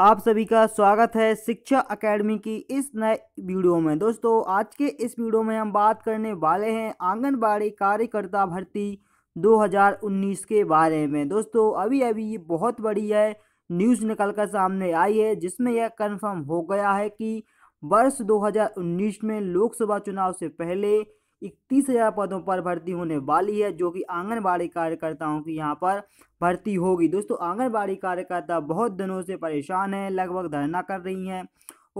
आप सभी का स्वागत है शिक्षा एकेडमी की इस नए वीडियो में दोस्तों आज के इस वीडियो में हम बात करने वाले हैं आंगनबाड़ी कार्यकर्ता भर्ती 2019 के बारे में दोस्तों अभी अभी ये बहुत बड़ी है न्यूज़ निकल कर सामने आई है जिसमें यह कंफर्म हो गया है कि वर्ष 2019 में लोकसभा चुनाव से पहले इकतीस हज़ार पदों पर भर्ती होने वाली है जो कि आंगनबाड़ी कार्यकर्ताओं की यहाँ पर भर्ती होगी दोस्तों आंगनबाड़ी कार्यकर्ता बहुत दिनों से परेशान हैं लगभग धरना कर रही हैं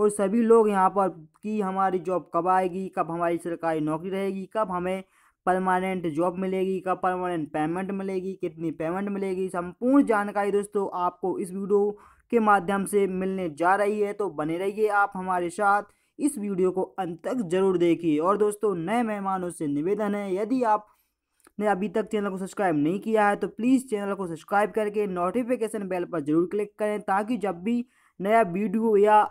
और सभी लोग यहाँ पर कि हमारी जॉब कब आएगी कब हमारी सरकारी नौकरी रहेगी कब हमें परमानेंट जॉब मिलेगी कब परमानेंट पेमेंट मिलेगी कितनी पेमेंट मिलेगी संपूर्ण जानकारी दोस्तों आपको इस वीडियो के माध्यम से मिलने जा रही है तो बने रहिए आप हमारे साथ इस वीडियो को अंत तक जरूर देखिए और दोस्तों नए मेहमानों से निवेदन है यदि आप ने अभी तक चैनल को सब्सक्राइब नहीं किया है तो प्लीज़ चैनल को सब्सक्राइब करके नोटिफिकेशन बेल पर जरूर क्लिक करें ताकि जब भी नया वीडियो या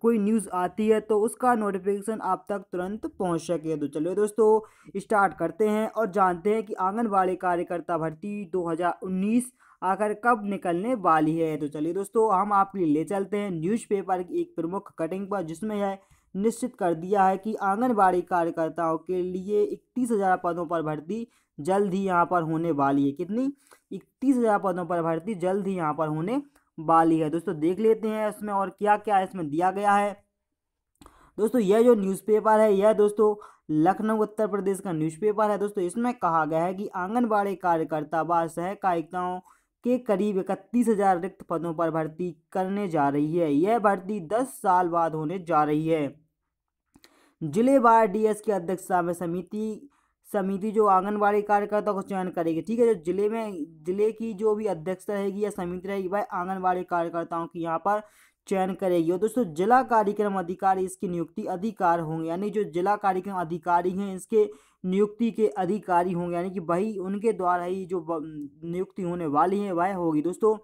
कोई न्यूज़ आती है तो उसका नोटिफिकेशन आप तक तुरंत पहुंच सके तो चलिए दोस्तों स्टार्ट करते हैं और जानते हैं कि आंगनबाड़ी कार्यकर्ता भर्ती 2019 आखिर कब निकलने वाली है तो चलिए दोस्तों हम आपके लिए ले चलते हैं न्यूज़पेपर की एक प्रमुख कटिंग पर जिसमें है निश्चित कर दिया है कि आंगनबाड़ी कार्यकर्ताओं के लिए इकतीस हज़ार पदों पर भर्ती जल्द ही यहाँ पर होने वाली है कितनी इकतीस हज़ार पदों पर भर्ती जल्द ही यहाँ पर होने वाली है दोस्तों देख लेते हैं इसमें और क्या क्या इसमें दिया गया है दोस्तों यह जो न्यूज़पेपर है यह दोस्तों लखनऊ उत्तर प्रदेश का न्यूज़पेपर है दोस्तों इसमें कहा गया है कि आंगनबाड़ी कार्यकर्ता व सहकारिकाओं के करीब इकतीस हज़ार रिक्त पदों पर भर्ती करने जा रही है यह भर्ती दस साल बाद होने जा रही है जिले डी डीएस की अध्यक्षता में समिति समिति जो आंगनबाड़ी कार्यकर्ता को चयन करेगी ठीक है जो जिले में जिले की जो भी अध्यक्षता रहेगी या समिति रहेगी वह आंगनबाड़ी कार्यकर्ताओं की यहाँ पर चयन करेगी और दोस्तों जिला कार्यक्रम अधिकारी इसकी नियुक्ति अधिकार होंगे यानी जो जिला कार्यक्रम अधिकारी हैं इसके नियुक्ति के अधिकारी होंगे यानी कि वही उनके द्वारा ही जो नियुक्ति होने वाली है वह होगी दोस्तों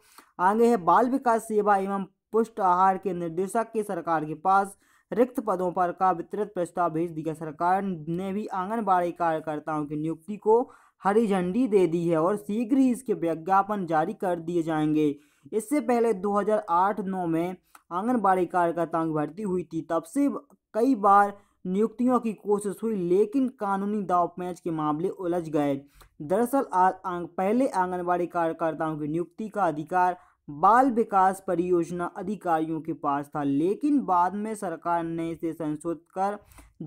आगे है बाल विकास सेवा एवं पुष्ट आहार के निर्देशक के सरकार के पास रिक्त पदों पर का वितरित प्रस्ताव भेज दिया सरकार ने भी आंगनबाड़ी कार्यकर्ताओं की नियुक्ति को हरी झंडी दे दी है और शीघ्र ही इसके विज्ञापन जारी कर दिए जाएंगे इससे पहले 2008-9 में आंगनबाड़ी कार्यकर्ताओं की भर्ती हुई थी तब से कई बार नियुक्तियों की कोशिश हुई लेकिन कानूनी दाव पैंच के मामले उलझ गए दरअसल आज पहले आंगनबाड़ी कार्यकर्ताओं की नियुक्ति का अधिकार बाल विकास परियोजना अधिकारियों के पास था लेकिन बाद में सरकार ने इसे संशोधित कर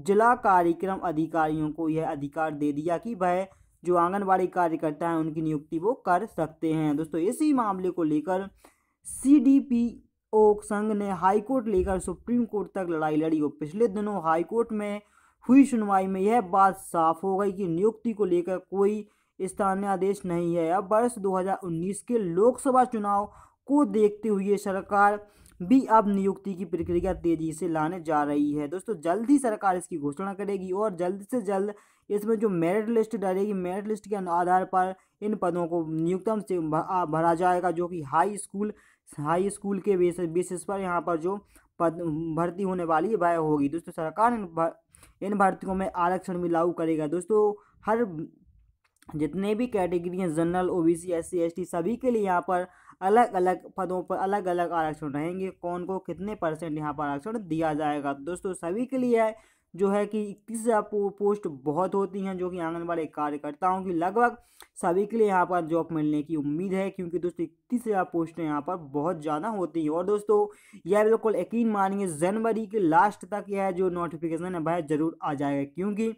जिला कार्यक्रम अधिकारियों को यह अधिकार दे दिया कि वह जो आंगनबाड़ी कार्यकर्ता हैं उनकी नियुक्ति वो कर सकते हैं दोस्तों इसी मामले को लेकर सी डी पी ओ संघ ने हाईकोर्ट लेकर सुप्रीम कोर्ट तक लड़ाई लड़ी और पिछले दिनों हाईकोर्ट में हुई सुनवाई में यह बात साफ हो गई कि नियुक्ति को लेकर कोई स्थानीय आदेश नहीं है अब वर्ष 2019 के लोकसभा चुनाव को देखते हुए सरकार भी अब नियुक्ति की प्रक्रिया तेजी से लाने जा रही है दोस्तों जल्द ही सरकार इसकी घोषणा करेगी और जल्द से जल्द इसमें जो मेरिट लिस्ट डालेगी मेरिट लिस्ट के आधार पर इन पदों को नियुक्तम से भरा जाएगा जो कि हाई स्कूल हाई स्कूल के बेसिस बेसिस पर यहाँ पर जो पद भर्ती होने वाली वह होगी दोस्तों सरकार इन भर, इन भर्तियों में आरक्षण भी लागू करेगा दोस्तों हर जितने भी कैटेगरी हैं जनरल ओबीसी बी सी सभी के लिए यहाँ पर अलग अलग पदों पर अलग अलग आरक्षण रहेंगे कौन को कितने परसेंट यहाँ पर आरक्षण दिया जाएगा दोस्तों सभी के लिए है जो है कि इकतीस हज़ार पोस्ट बहुत होती हैं जो कि आंगनबाड़ी कार्यकर्ताओं की लगभग सभी के लिए यहाँ पर जॉब मिलने की उम्मीद है क्योंकि दोस्तों इकतीस हज़ार पोस्टें यहाँ पर बहुत ज़्यादा होती हैं और दोस्तों यह बिल्कुल यकीन मानिए जनवरी के लास्ट तक यह जो नोटिफिकेशन है वह जरूर आ जाएगा क्योंकि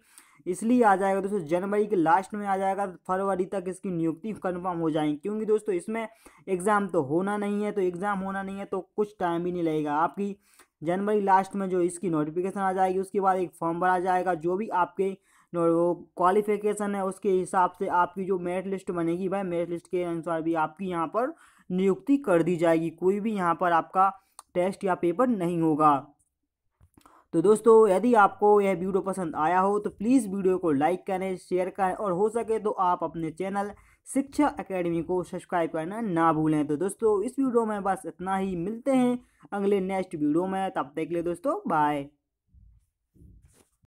इसलिए आ जाएगा दोस्तों जनवरी के लास्ट में आ जाएगा फरवरी तक इसकी नियुक्ति कन्फर्म हो जाएगी क्योंकि दोस्तों इसमें एग्ज़ाम तो होना नहीं है तो एग्ज़ाम होना नहीं है तो कुछ टाइम भी नहीं लगेगा आपकी जनवरी लास्ट में जो इसकी नोटिफिकेशन आ जाएगी उसके बाद एक फॉर्म भरा जाएगा जो भी आपके क्वालिफिकेशन है उसके हिसाब से आपकी जो मेरिट लिस्ट बनेगी भाई मेरिट लिस्ट के अनुसार भी आपकी यहाँ पर नियुक्ति कर दी जाएगी कोई भी यहाँ पर आपका टेस्ट या पेपर नहीं होगा तो दोस्तों यदि आपको यह वीडियो पसंद आया हो तो प्लीज़ वीडियो को लाइक करें शेयर करें और हो सके तो आप अपने चैनल शिक्षा एकेडमी को सब्सक्राइब करना ना भूलें तो दोस्तों इस वीडियो में बस इतना ही मिलते हैं अगले नेक्स्ट वीडियो में तब देख ले दोस्तों बाय